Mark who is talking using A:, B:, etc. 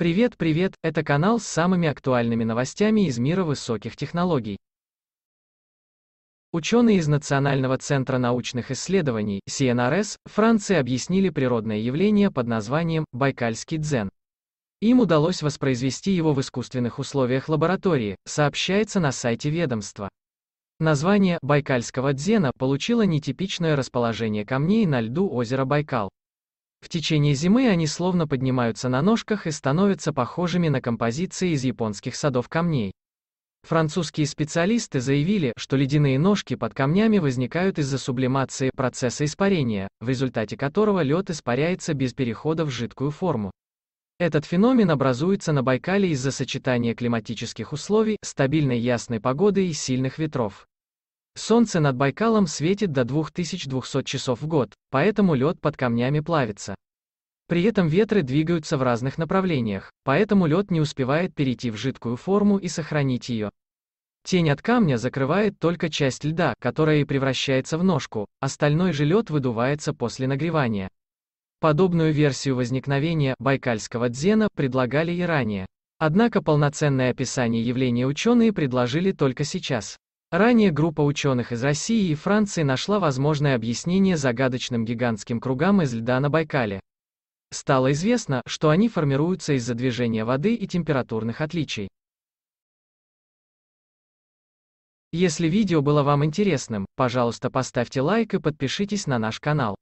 A: Привет, привет, это канал с самыми актуальными новостями из мира высоких технологий. Ученые из Национального центра научных исследований, CNRS, Франции объяснили природное явление под названием «Байкальский дзен». Им удалось воспроизвести его в искусственных условиях лаборатории, сообщается на сайте ведомства. Название «Байкальского дзена» получило нетипичное расположение камней на льду озера Байкал. В течение зимы они словно поднимаются на ножках и становятся похожими на композиции из японских садов камней. Французские специалисты заявили, что ледяные ножки под камнями возникают из-за сублимации процесса испарения, в результате которого лед испаряется без перехода в жидкую форму. Этот феномен образуется на Байкале из-за сочетания климатических условий, стабильной ясной погоды и сильных ветров. Солнце над Байкалом светит до 2200 часов в год, поэтому лед под камнями плавится. При этом ветры двигаются в разных направлениях, поэтому лед не успевает перейти в жидкую форму и сохранить ее. Тень от камня закрывает только часть льда, которая и превращается в ножку, остальной же лед выдувается после нагревания. Подобную версию возникновения байкальского дзена предлагали и ранее. Однако полноценное описание явления ученые предложили только сейчас. Ранее группа ученых из России и Франции нашла возможное объяснение загадочным гигантским кругам из льда на Байкале. Стало известно, что они формируются из-за движения воды и температурных отличий. Если видео было вам интересным,
B: пожалуйста поставьте лайк и подпишитесь на наш канал.